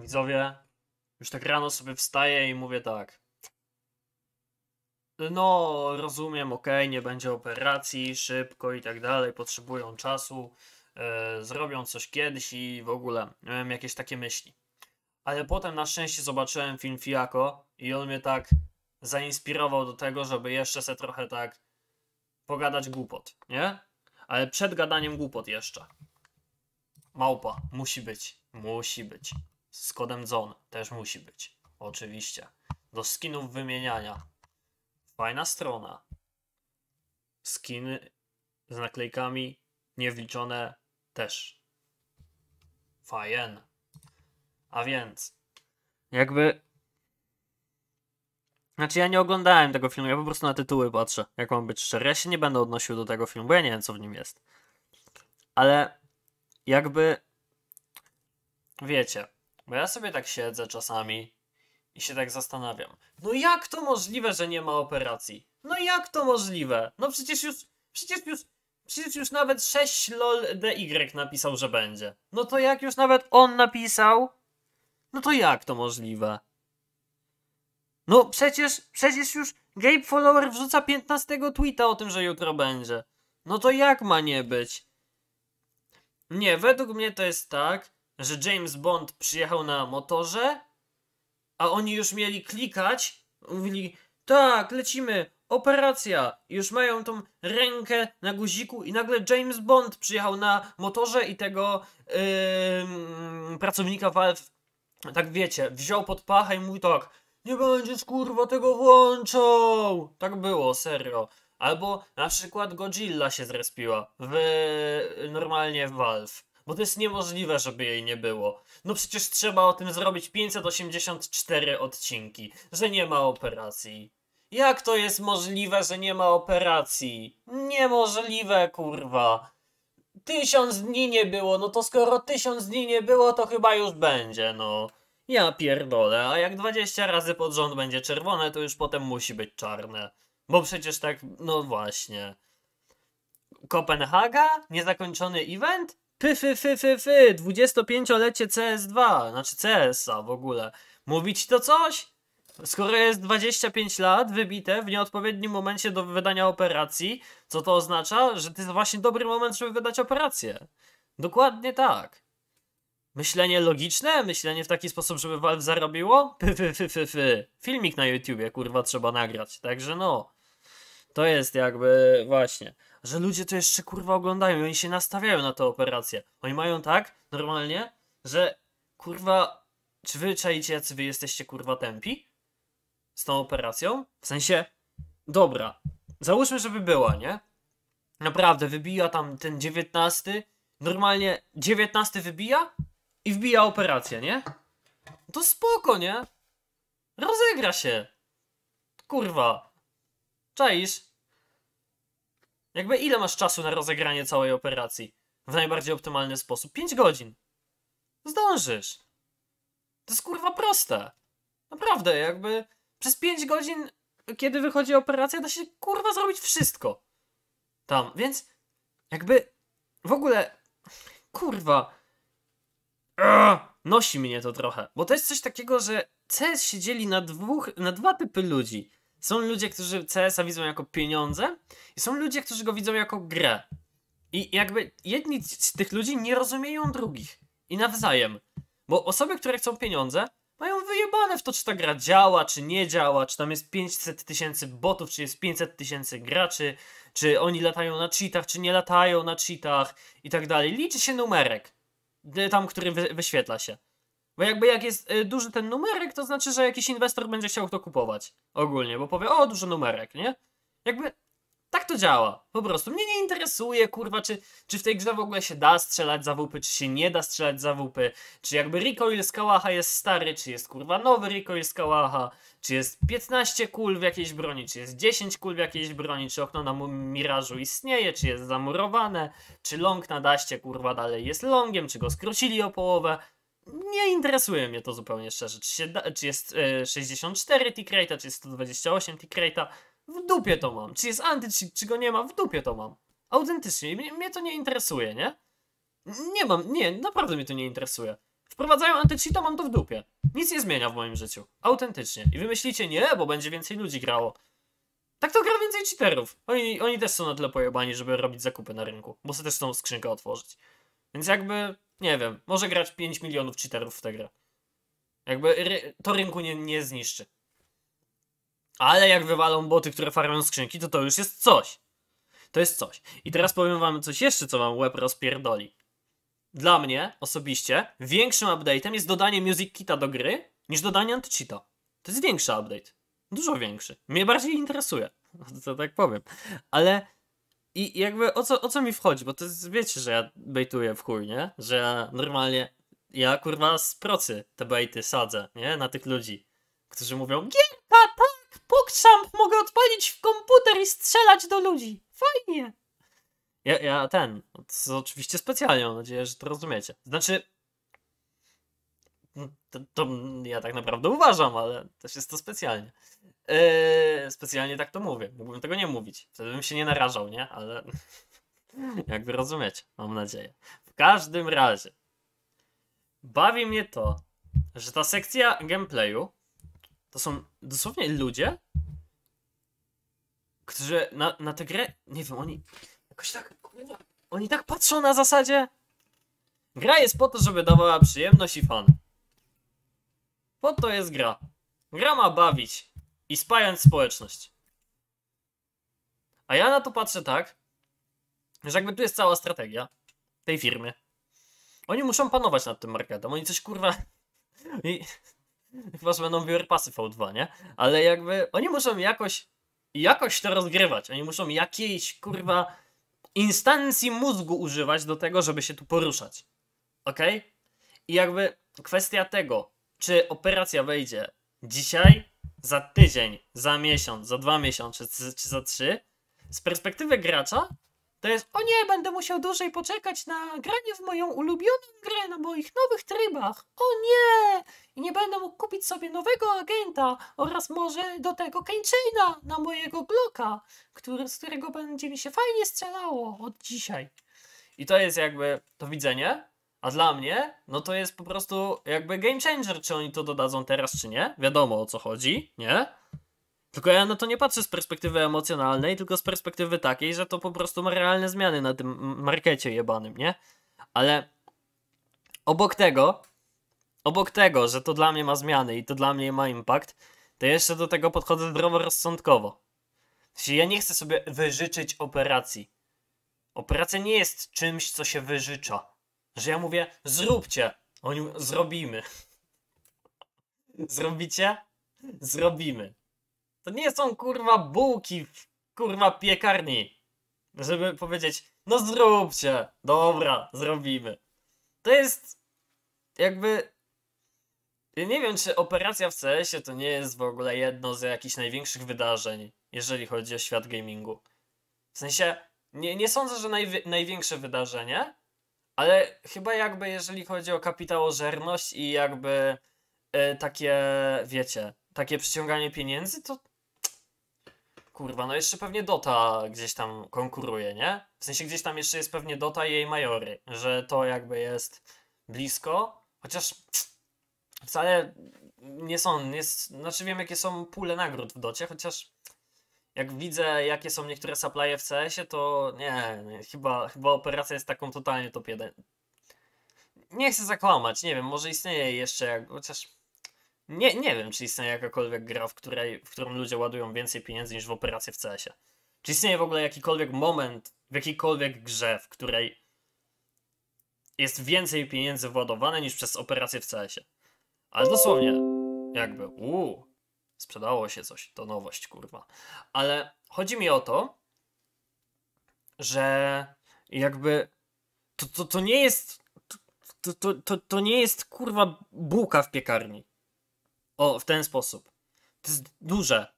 Widzowie, już tak rano sobie wstaję i mówię tak. No, rozumiem, ok, nie będzie operacji, szybko i tak dalej, potrzebują czasu, e, zrobią coś kiedyś i w ogóle miałem jakieś takie myśli. Ale potem na szczęście zobaczyłem film Fiako i on mnie tak zainspirował do tego, żeby jeszcze se trochę tak pogadać głupot, nie? Ale przed gadaniem głupot jeszcze. Małpa, musi być, musi być. Z kodem zone też musi być. Oczywiście. Do skinów wymieniania. Fajna strona. Skiny z naklejkami niewliczone też. Fajen. A więc, jakby. Znaczy, ja nie oglądałem tego filmu, ja po prostu na tytuły patrzę, jak mam być szczery. Ja się nie będę odnosił do tego filmu, bo ja nie wiem, co w nim jest. Ale, jakby. Wiecie, bo ja sobie tak siedzę czasami i się tak zastanawiam. No jak to możliwe, że nie ma operacji? No jak to możliwe? No przecież już, przecież już, przecież już nawet 6 lol dy napisał, że będzie. No to jak już nawet on napisał? No to jak to możliwe? No przecież, przecież już Gabe Follower wrzuca 15 tweeta o tym, że jutro będzie. No to jak ma nie być? Nie, według mnie to jest tak, że James Bond przyjechał na motorze, a oni już mieli klikać, mówili, tak, lecimy, operacja, już mają tą rękę na guziku i nagle James Bond przyjechał na motorze i tego yy, pracownika Valve, tak wiecie, wziął pod pachę i mówi tak, nie będziesz kurwa tego włączał, tak było, serio. Albo na przykład Godzilla się zrespiła w, normalnie w Valve bo to jest niemożliwe, żeby jej nie było. No przecież trzeba o tym zrobić 584 odcinki, że nie ma operacji. Jak to jest możliwe, że nie ma operacji? Niemożliwe, kurwa. Tysiąc dni nie było, no to skoro tysiąc dni nie było, to chyba już będzie, no. Ja pierdolę, a jak 20 razy pod rząd będzie czerwone, to już potem musi być czarne. Bo przecież tak, no właśnie. Kopenhaga? Niezakończony event? pyfy, fy, fy, fy, 25-lecie CS2, znaczy CS-a w ogóle. Mówić to coś? Skoro jest 25 lat wybite w nieodpowiednim momencie do wydania operacji, co to oznacza? Że to jest właśnie dobry moment, żeby wydać operację. Dokładnie tak. Myślenie logiczne? Myślenie w taki sposób, żeby Valve zarobiło? py, fy, fy, fy. Filmik na YouTubie, kurwa, trzeba nagrać. Także no. To jest jakby właśnie że ludzie to jeszcze kurwa oglądają i oni się nastawiają na tę operację. Oni mają tak, normalnie, że kurwa, czy wy czajcie, jacy wy jesteście kurwa tempi z tą operacją? W sensie, dobra, załóżmy, żeby była, nie? Naprawdę, wybija tam ten dziewiętnasty, normalnie dziewiętnasty wybija i wbija operację, nie? To spoko, nie? Rozegra się. Kurwa. Czaisz? Jakby ile masz czasu na rozegranie całej operacji w najbardziej optymalny sposób? 5 godzin. Zdążysz. To jest kurwa proste. Naprawdę, jakby przez 5 godzin, kiedy wychodzi operacja, da się kurwa zrobić wszystko. Tam, więc jakby w ogóle kurwa Ugh, nosi mnie to trochę, bo to jest coś takiego, że CS się dzieli na dwóch, na dwa typy ludzi. Są ludzie, którzy CS-a widzą jako pieniądze i są ludzie, którzy go widzą jako grę. I jakby jedni z tych ludzi nie rozumieją drugich. I nawzajem. Bo osoby, które chcą pieniądze, mają wyjebane w to, czy ta gra działa, czy nie działa, czy tam jest 500 tysięcy botów, czy jest 500 tysięcy graczy, czy oni latają na cheatach, czy nie latają na cheatach i tak dalej. Liczy się numerek, y, tam, który wyświetla się. Bo jakby jak jest y, duży ten numerek, to znaczy, że jakiś inwestor będzie chciał to kupować ogólnie, bo powie, o, duży numerek, nie? Jakby tak to działa, po prostu. Mnie nie interesuje, kurwa, czy, czy w tej grze w ogóle się da strzelać za wupy, czy się nie da strzelać za wupy, czy jakby recoil z kałacha jest stary, czy jest, kurwa, nowy recoil z kałacha, czy jest 15 kul w jakiejś broni, czy jest 10 kul w jakiejś broni, czy okno na mirażu istnieje, czy jest zamurowane, czy long na daście, kurwa, dalej jest longiem, czy go skrócili o połowę nie interesuje mnie to zupełnie szczerze, czy, da, czy jest e, 64 T-Crate'a, czy jest 128 T-Crate'a, w dupie to mam. Czy jest antycheat, czy go nie ma, w dupie to mam. Autentycznie, mnie, mnie to nie interesuje, nie? Nie mam, nie, naprawdę mnie to nie interesuje. Wprowadzają to mam to w dupie. Nic nie zmienia w moim życiu. Autentycznie. I wymyślicie, nie, bo będzie więcej ludzi grało. Tak to gra więcej cheaterów. Oni, oni też są na tyle pojebani, żeby robić zakupy na rynku, bo sobie też tą skrzynkę otworzyć. Więc jakby nie wiem, może grać 5 milionów cheaterów w tę grę. Jakby ry to rynku nie, nie zniszczy. Ale jak wywalą boty, które farmią skrzynki, to to już jest coś. To jest coś. I teraz powiem wam coś jeszcze, co wam łeb rozpierdoli. Dla mnie, osobiście, większym update'em jest dodanie Music Kita do gry, niż dodanie antycheata. To jest większy update. Dużo większy. Mnie bardziej interesuje. To tak powiem. Ale i jakby o co, o co mi wchodzi, bo to jest, wiecie, że ja bejtuję w chuj, nie? Że ja normalnie, ja kurwa z procy te bejty sadzę, nie? Na tych ludzi, którzy mówią Gierka, tak, PogChamp, mogę odpalić w komputer i strzelać do ludzi. Fajnie. Ja, ja ten, to jest oczywiście specjalnie, mam nadzieję, że to rozumiecie. Znaczy, no, to, to, ja tak naprawdę uważam, ale też jest to specjalnie. Yy, specjalnie tak to mówię. Mógłbym tego nie mówić. Wtedy bym się nie narażał, nie? Ale jakby rozumiecie, mam nadzieję. W każdym razie bawi mnie to, że ta sekcja gameplayu to są dosłownie ludzie, którzy na, na tę grę, nie wiem, oni jakoś tak, oni tak patrzą na zasadzie gra jest po to, żeby dawała przyjemność i fan. Po to jest gra. Gra ma bawić i spajać społeczność. A ja na to patrzę tak, że jakby tu jest cała strategia tej firmy. Oni muszą panować nad tym marketem. Oni coś kurwa. I... Chyba, że będą pasy V2, nie? Ale jakby oni muszą jakoś jakoś to rozgrywać. Oni muszą jakiejś kurwa instancji mózgu używać do tego, żeby się tu poruszać. ok? I jakby kwestia tego, czy operacja wejdzie dzisiaj, za tydzień, za miesiąc, za dwa miesiące czy za trzy, z perspektywy gracza to jest o nie, będę musiał dłużej poczekać na granie w moją ulubioną grę na moich nowych trybach. O nie! I nie będę mógł kupić sobie nowego agenta oraz może do tego Kenchaina na mojego Glocka, który, z którego będzie mi się fajnie strzelało od dzisiaj. I to jest jakby to widzenie, a dla mnie, no to jest po prostu jakby game changer, czy oni to dodadzą teraz, czy nie. Wiadomo o co chodzi, nie? Tylko ja na to nie patrzę z perspektywy emocjonalnej, tylko z perspektywy takiej, że to po prostu ma realne zmiany na tym markecie jebanym, nie? Ale obok tego, obok tego, że to dla mnie ma zmiany i to dla mnie ma impact, to jeszcze do tego podchodzę zdroworozsądkowo. Czyli ja nie chcę sobie wyżyczyć operacji. Operacja nie jest czymś, co się wyżycza. Że ja mówię, zróbcie. Oni zrobimy. Zrobicie? Zrobimy. To nie są kurwa bułki w kurwa piekarni. Żeby powiedzieć, no zróbcie. Dobra, zrobimy. To jest jakby ja nie wiem, czy operacja w CS-ie to nie jest w ogóle jedno z jakichś największych wydarzeń, jeżeli chodzi o świat gamingu. W sensie, nie, nie sądzę, że największe wydarzenie, ale chyba jakby jeżeli chodzi o kapitałożerność i jakby e, takie, wiecie, takie przyciąganie pieniędzy, to kurwa, no jeszcze pewnie Dota gdzieś tam konkuruje, nie? W sensie gdzieś tam jeszcze jest pewnie Dota i jej majory, że to jakby jest blisko, chociaż wcale nie są, nie, znaczy wiem jakie są pule nagród w Docie, chociaż jak widzę, jakie są niektóre supply w CS-ie, to nie, nie, chyba, chyba operacja jest taką totalnie top 1. Nie chcę zakłamać, nie wiem, może istnieje jeszcze, jak, chociaż nie, nie wiem, czy istnieje jakakolwiek gra, w której w którą ludzie ładują więcej pieniędzy niż w operację w CS-ie. Czy istnieje w ogóle jakikolwiek moment w jakiejkolwiek grze, w której jest więcej pieniędzy władowane niż przez operację w CS-ie. Ale dosłownie, jakby, uuu. Sprzedało się coś, to nowość, kurwa. Ale chodzi mi o to, że jakby to, to, to nie jest to, to, to, to nie jest kurwa bułka w piekarni. O, w ten sposób. To jest duże.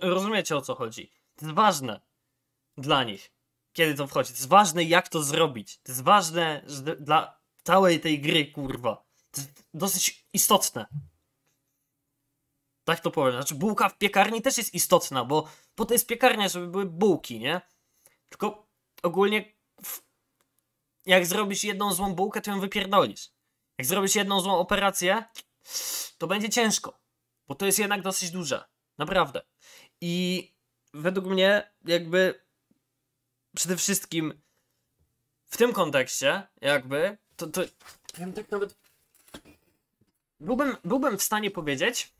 Rozumiecie o co chodzi. To jest ważne dla nich, kiedy to wchodzi. To jest ważne, jak to zrobić. To jest ważne dla całej tej gry, kurwa. To jest dosyć istotne. Tak to powiem. Znaczy bułka w piekarni też jest istotna, bo po to jest piekarnia, żeby były bułki, nie? Tylko ogólnie jak zrobisz jedną złą bułkę, to ją wypierdolisz. Jak zrobisz jedną złą operację, to będzie ciężko, bo to jest jednak dosyć duże. Naprawdę. I według mnie jakby przede wszystkim w tym kontekście jakby to, to ja tak nawet byłbym, byłbym w stanie powiedzieć,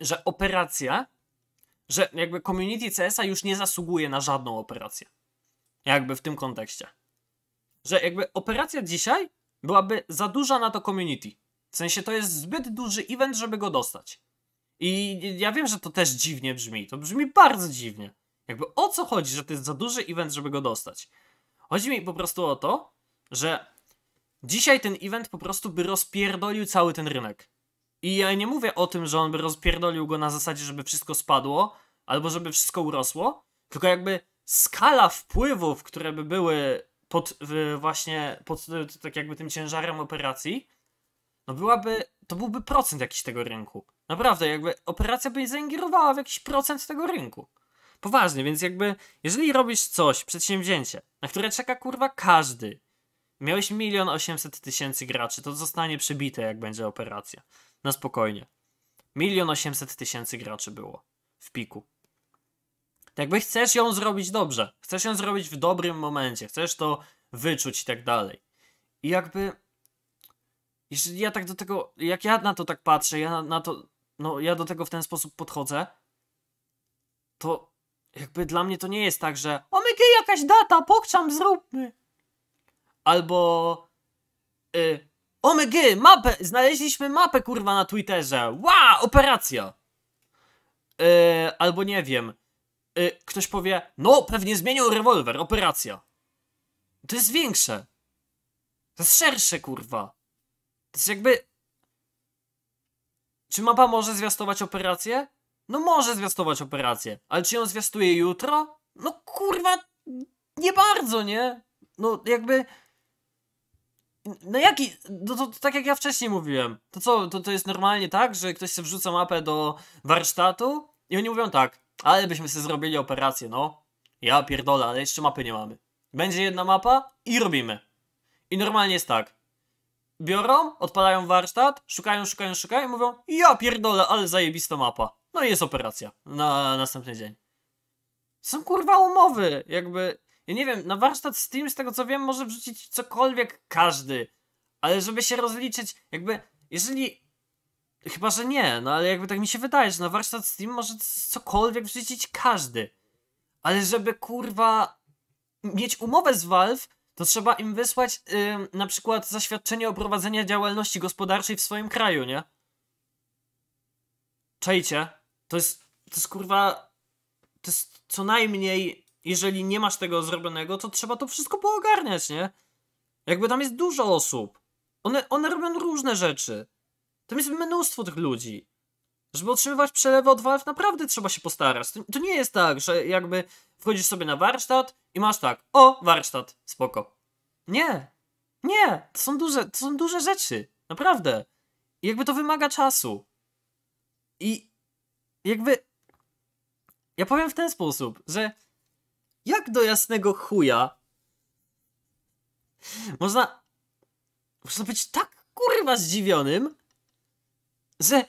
że operacja, że jakby community CS-a już nie zasługuje na żadną operację. Jakby w tym kontekście. Że jakby operacja dzisiaj byłaby za duża na to community. W sensie to jest zbyt duży event, żeby go dostać. I ja wiem, że to też dziwnie brzmi. To brzmi bardzo dziwnie. Jakby o co chodzi, że to jest za duży event, żeby go dostać? Chodzi mi po prostu o to, że dzisiaj ten event po prostu by rozpierdolił cały ten rynek. I ja nie mówię o tym, że on by rozpierdolił go na zasadzie, żeby wszystko spadło, albo żeby wszystko urosło, tylko jakby skala wpływów, które by były pod właśnie, pod tak jakby tym ciężarem operacji, no byłaby, to byłby procent jakiś tego rynku. Naprawdę, jakby operacja by zaingierowała w jakiś procent tego rynku. Poważnie, więc jakby, jeżeli robisz coś, przedsięwzięcie, na które czeka kurwa każdy Miałeś milion osiemset tysięcy graczy, to zostanie przebite, jak będzie operacja. Na spokojnie. Milion osiemset tysięcy graczy było w piku. Jakby chcesz ją zrobić dobrze, chcesz ją zrobić w dobrym momencie, chcesz to wyczuć i tak dalej. I jakby. Jeżeli ja tak do tego. Jak ja na to tak patrzę, ja na to. No, ja do tego w ten sposób podchodzę, to jakby dla mnie to nie jest tak, że omykie jakaś data, pokczam, zróbmy. Albo... Y, mapę! Znaleźliśmy mapę, kurwa, na Twitterze! Wow, operacja! Y, albo nie wiem. Y, ktoś powie, no, pewnie zmienił rewolwer, operacja. To jest większe. To jest szersze, kurwa. To jest jakby... Czy mapa może zwiastować operację? No może zwiastować operację, ale czy ją zwiastuje jutro? No kurwa, nie bardzo, nie? No jakby... No jaki? No to, to, tak jak ja wcześniej mówiłem. To co, to, to jest normalnie tak, że ktoś sobie wrzuca mapę do warsztatu i oni mówią tak, ale byśmy sobie zrobili operację, no. Ja pierdolę, ale jeszcze mapy nie mamy. Będzie jedna mapa i robimy. I normalnie jest tak. Biorą, odpalają warsztat, szukają, szukają, szukają i mówią ja pierdolę, ale zajebista mapa. No i jest operacja na następny dzień. Są kurwa umowy, jakby... Ja nie wiem, na no warsztat Steam, z tego co wiem, może wrzucić cokolwiek każdy. Ale żeby się rozliczyć, jakby, jeżeli... Chyba, że nie, no ale jakby tak mi się wydaje, że na warsztat Steam może cokolwiek wrzucić każdy. Ale żeby, kurwa, mieć umowę z Valve, to trzeba im wysłać yy, na przykład zaświadczenie o prowadzeniu działalności gospodarczej w swoim kraju, nie? Czajcie, to jest, to jest kurwa, to jest co najmniej jeżeli nie masz tego zrobionego, to trzeba to wszystko poogarniać, nie? Jakby tam jest dużo osób. One, one robią różne rzeczy. Tam jest mnóstwo tych ludzi. Żeby otrzymywać przelewy od Valve naprawdę trzeba się postarać. To, to, nie jest tak, że jakby wchodzisz sobie na warsztat i masz tak, o, warsztat, spoko. Nie. Nie. To są duże, to są duże rzeczy. Naprawdę. I jakby to wymaga czasu. I jakby... Ja powiem w ten sposób, że jak do jasnego chuja? Można... Można być tak kurwa zdziwionym, że...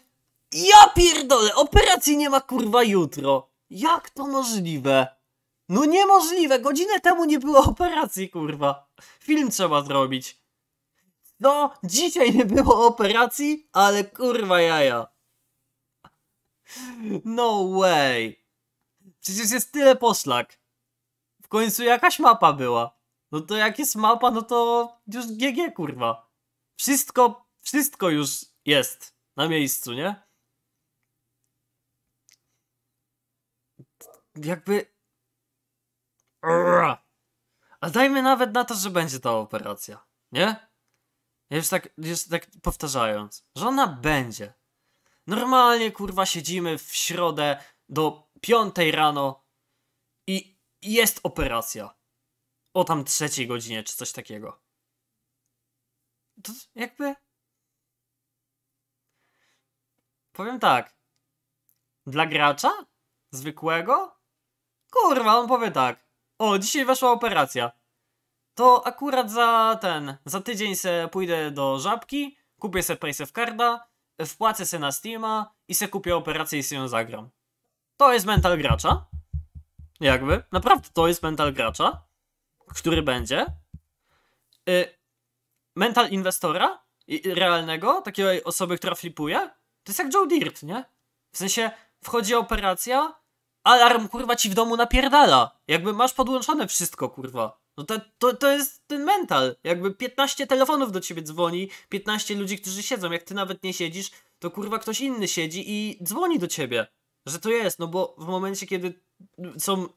Ja pierdolę, operacji nie ma kurwa jutro. Jak to możliwe? No niemożliwe, godzinę temu nie było operacji kurwa. Film trzeba zrobić. No, dzisiaj nie było operacji, ale kurwa jaja. No way. Przecież jest tyle poszlak końcu jakaś mapa była. No to jak jest mapa, no to już GG, kurwa. Wszystko, wszystko już jest na miejscu, nie? Jakby... A dajmy nawet na to, że będzie ta operacja, nie? Już tak, już tak powtarzając, że ona będzie. Normalnie, kurwa, siedzimy w środę do piątej rano jest operacja. O tam trzeciej godzinie, czy coś takiego. To jakby... Powiem tak. Dla gracza? Zwykłego? Kurwa, on powie tak. O, dzisiaj weszła operacja. To akurat za ten, za tydzień se pójdę do żabki, kupię se Pace of Carda, wpłacę se na Steama i se kupię operację i se ją zagram. To jest mental gracza. Jakby, naprawdę to jest mental gracza, który będzie. Y, mental inwestora i, realnego, takiej osoby, która flipuje, to jest jak Joe Dirt, nie? W sensie wchodzi operacja, alarm kurwa ci w domu napierdala. Jakby masz podłączone wszystko, kurwa. No to, to, to jest ten mental. Jakby 15 telefonów do ciebie dzwoni, 15 ludzi, którzy siedzą. Jak ty nawet nie siedzisz, to kurwa ktoś inny siedzi i dzwoni do ciebie że to jest, no bo w momencie, kiedy są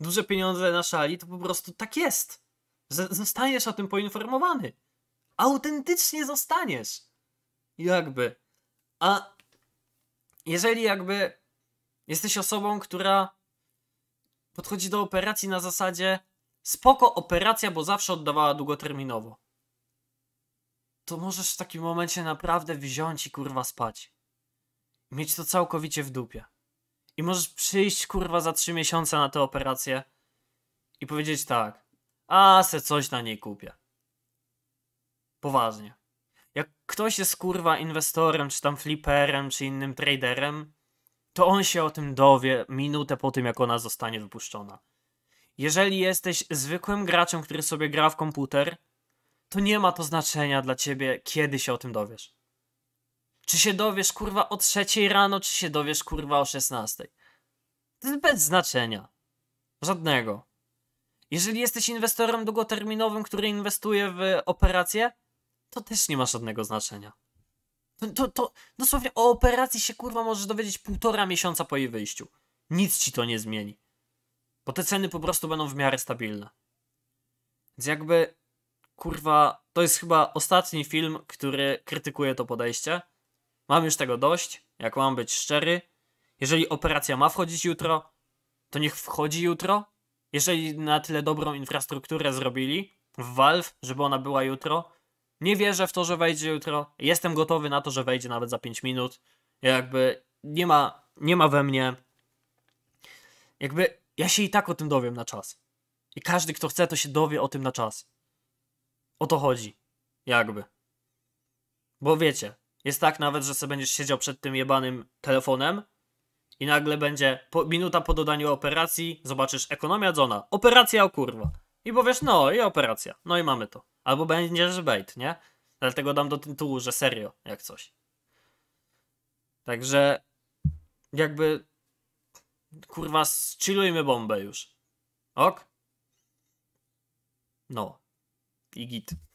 duże pieniądze na szali, to po prostu tak jest. zostaniesz o tym poinformowany. Autentycznie zostaniesz. Jakby. A jeżeli jakby jesteś osobą, która podchodzi do operacji na zasadzie spoko operacja, bo zawsze oddawała długoterminowo, to możesz w takim momencie naprawdę wziąć i kurwa spać. Mieć to całkowicie w dupie. I możesz przyjść kurwa za trzy miesiące na tę operację i powiedzieć tak, a se coś na niej kupię. Poważnie. Jak ktoś jest kurwa inwestorem, czy tam fliperem, czy innym traderem, to on się o tym dowie minutę po tym, jak ona zostanie wypuszczona. Jeżeli jesteś zwykłym graczem, który sobie gra w komputer, to nie ma to znaczenia dla ciebie, kiedy się o tym dowiesz. Czy się dowiesz kurwa o trzeciej rano, czy się dowiesz kurwa o 16? To jest bez znaczenia. Żadnego. Jeżeli jesteś inwestorem długoterminowym, który inwestuje w operacje, to też nie ma żadnego znaczenia. To, to, to dosłownie no o operacji się kurwa możesz dowiedzieć półtora miesiąca po jej wyjściu. Nic ci to nie zmieni. Bo te ceny po prostu będą w miarę stabilne. Więc jakby kurwa, to jest chyba ostatni film, który krytykuje to podejście. Mam już tego dość, jak mam być szczery. Jeżeli operacja ma wchodzić jutro, to niech wchodzi jutro. Jeżeli na tyle dobrą infrastrukturę zrobili w Valve, żeby ona była jutro, nie wierzę w to, że wejdzie jutro. Jestem gotowy na to, że wejdzie nawet za 5 minut. Jakby nie ma, nie ma we mnie. Jakby ja się i tak o tym dowiem na czas. I każdy, kto chce, to się dowie o tym na czas. O to chodzi. Jakby. Bo wiecie, jest tak nawet, że sobie będziesz siedział przed tym jebanym telefonem i nagle będzie po, minuta po dodaniu operacji, zobaczysz ekonomia zona. operacja o kurwa. I powiesz, no i operacja, no i mamy to. Albo będziesz bait, nie? Dlatego dam do tytułu, że serio, jak coś. Także jakby kurwa, chillujmy bombę już. Ok? No. I git.